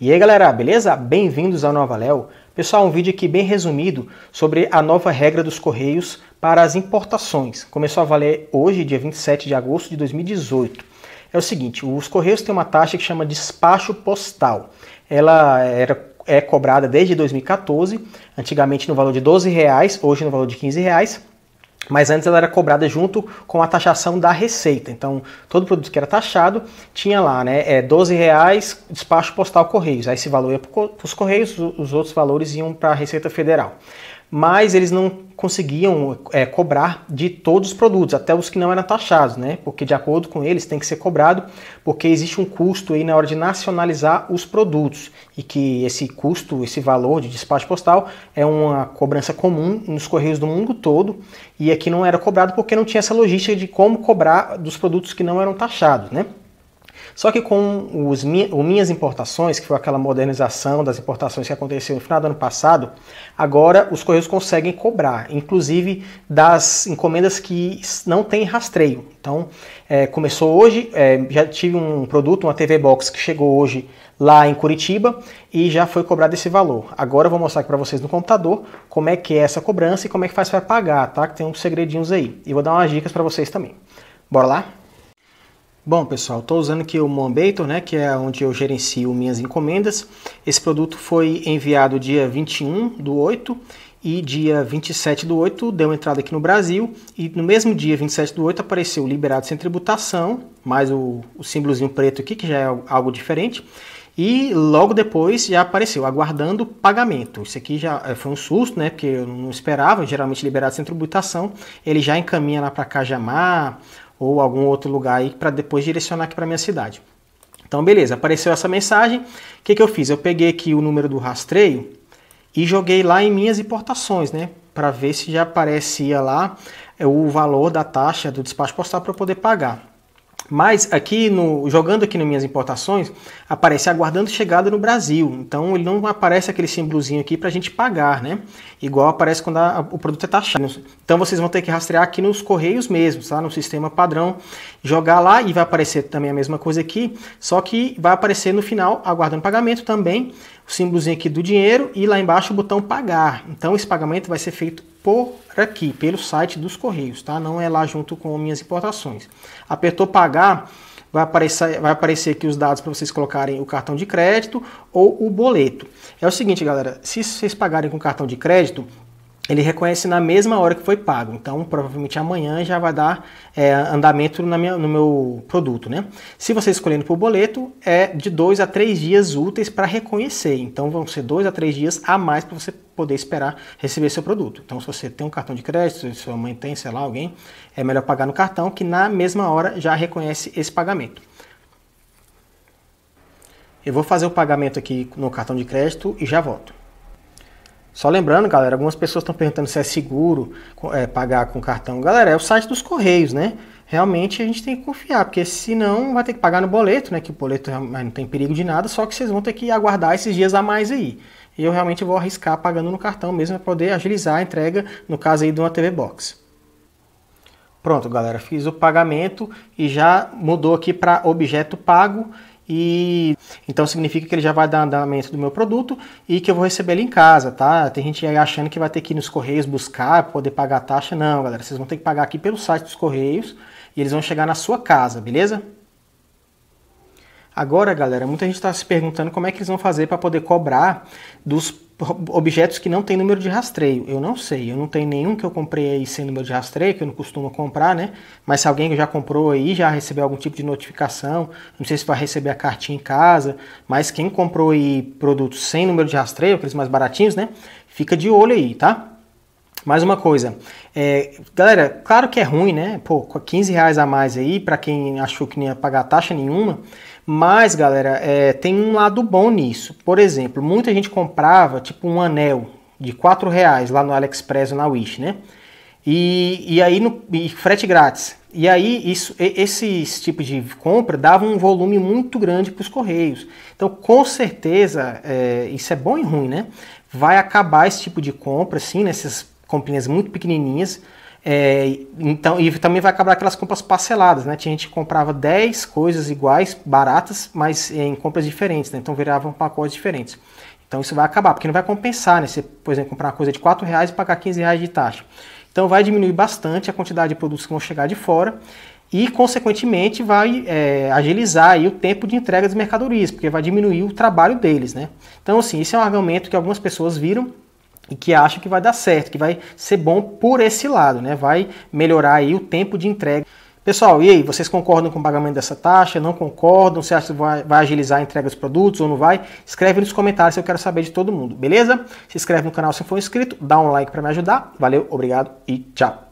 E aí galera, beleza? Bem-vindos ao Nova Léo. Pessoal, um vídeo aqui bem resumido sobre a nova regra dos Correios para as importações. Começou a valer hoje, dia 27 de agosto de 2018. É o seguinte, os Correios têm uma taxa que chama despacho postal. Ela era, é cobrada desde 2014, antigamente no valor de R$ reais, hoje no valor de R$ Reais mas antes ela era cobrada junto com a taxação da receita. Então, todo produto que era taxado tinha lá, né, é, 12 reais despacho postal Correios. Aí esse valor ia para os Correios, os outros valores iam para a Receita Federal mas eles não conseguiam é, cobrar de todos os produtos, até os que não eram taxados, né? Porque de acordo com eles tem que ser cobrado, porque existe um custo aí na hora de nacionalizar os produtos e que esse custo, esse valor de despacho postal é uma cobrança comum nos correios do mundo todo e aqui não era cobrado porque não tinha essa logística de como cobrar dos produtos que não eram taxados, né? Só que com os o Minhas Importações, que foi aquela modernização das importações que aconteceu no final do ano passado, agora os Correios conseguem cobrar, inclusive das encomendas que não têm rastreio. Então, é, começou hoje, é, já tive um produto, uma TV Box, que chegou hoje lá em Curitiba e já foi cobrado esse valor. Agora eu vou mostrar aqui para vocês no computador como é que é essa cobrança e como é que faz para pagar, tá? Que tem uns segredinhos aí. E vou dar umas dicas para vocês também. Bora lá? Bom, pessoal, estou usando aqui o Monbator, né, que é onde eu gerencio minhas encomendas. Esse produto foi enviado dia 21 do 8 e dia 27 do 8 deu entrada aqui no Brasil e no mesmo dia 27 do 8 apareceu liberado sem tributação, mais o, o símbolozinho preto aqui, que já é algo diferente. E logo depois já apareceu, aguardando pagamento. Isso aqui já eh, foi um susto, né? Porque eu não esperava, geralmente liberado sem tributação, ele já encaminha lá para Cajamar ou algum outro lugar aí para depois direcionar aqui para minha cidade. Então, beleza, apareceu essa mensagem. O que, que eu fiz? Eu peguei aqui o número do rastreio e joguei lá em minhas importações, né? Para ver se já aparecia lá é, o valor da taxa do despacho postal para eu poder pagar. Mas aqui no jogando aqui nas minhas importações, aparece aguardando chegada no Brasil. Então ele não aparece aquele símbolozinho aqui para a gente pagar, né? Igual aparece quando a, o produto é taxado. Então vocês vão ter que rastrear aqui nos correios mesmo, tá? No sistema padrão, jogar lá e vai aparecer também a mesma coisa aqui, só que vai aparecer no final aguardando pagamento também o símbolozinho aqui do dinheiro e lá embaixo o botão pagar. Então esse pagamento vai ser feito por aqui, pelo site dos Correios, tá? Não é lá junto com minhas importações. Apertou pagar, vai aparecer, vai aparecer aqui os dados para vocês colocarem o cartão de crédito ou o boleto. É o seguinte, galera, se vocês pagarem com cartão de crédito, ele reconhece na mesma hora que foi pago. Então, provavelmente amanhã já vai dar é, andamento minha, no meu produto. Né? Se você escolhendo por boleto, é de dois a três dias úteis para reconhecer. Então, vão ser dois a três dias a mais para você poder esperar receber seu produto. Então, se você tem um cartão de crédito, se sua mãe tem, sei lá, alguém, é melhor pagar no cartão, que na mesma hora já reconhece esse pagamento. Eu vou fazer o pagamento aqui no cartão de crédito e já volto. Só lembrando, galera, algumas pessoas estão perguntando se é seguro é, pagar com cartão. Galera, é o site dos Correios, né? Realmente a gente tem que confiar, porque senão vai ter que pagar no boleto, né? Que o boleto né, não tem perigo de nada, só que vocês vão ter que aguardar esses dias a mais aí. E eu realmente vou arriscar pagando no cartão mesmo para poder agilizar a entrega, no caso aí de uma TV Box. Pronto, galera, fiz o pagamento e já mudou aqui para objeto pago e então significa que ele já vai dar andamento do meu produto e que eu vou receber ele em casa, tá? Tem gente aí achando que vai ter que ir nos correios buscar, poder pagar a taxa. Não, galera, vocês vão ter que pagar aqui pelo site dos correios e eles vão chegar na sua casa, beleza? Agora, galera, muita gente está se perguntando como é que eles vão fazer para poder cobrar dos objetos que não tem número de rastreio. Eu não sei, eu não tenho nenhum que eu comprei aí sem número de rastreio, que eu não costumo comprar, né? Mas se alguém que já comprou aí já recebeu algum tipo de notificação, não sei se vai receber a cartinha em casa, mas quem comprou aí produtos sem número de rastreio, aqueles mais baratinhos, né? Fica de olho aí, tá? Mais uma coisa, é, galera, claro que é ruim, né? Pô, 15 reais a mais aí, para quem achou que não ia pagar taxa nenhuma, mas, galera, é, tem um lado bom nisso. Por exemplo, muita gente comprava, tipo, um anel de 4 reais lá no AliExpress ou na Wish, né? E, e aí, no, e frete grátis. E aí, isso, esses tipos de compra davam um volume muito grande para os correios. Então, com certeza, é, isso é bom e ruim, né? Vai acabar esse tipo de compra, assim, nessas comprinhas muito pequenininhas. É, então, e também vai acabar aquelas compras parceladas, né? Tinha gente que comprava 10 coisas iguais, baratas, mas em compras diferentes, né? Então viravam pacotes diferentes. Então isso vai acabar, porque não vai compensar, né? Você, por exemplo, comprar uma coisa de 4 reais e pagar 15 reais de taxa. Então vai diminuir bastante a quantidade de produtos que vão chegar de fora e, consequentemente, vai é, agilizar aí o tempo de entrega das mercadorias, porque vai diminuir o trabalho deles, né? Então, assim, esse é um argumento que algumas pessoas viram e que acha que vai dar certo, que vai ser bom por esse lado, né? Vai melhorar aí o tempo de entrega. Pessoal, e aí, vocês concordam com o pagamento dessa taxa? Não concordam? Você acha que vai, vai, agilizar a entrega dos produtos ou não vai? Escreve nos comentários, eu quero saber de todo mundo, beleza? Se inscreve no canal se for inscrito, dá um like para me ajudar. Valeu, obrigado e tchau!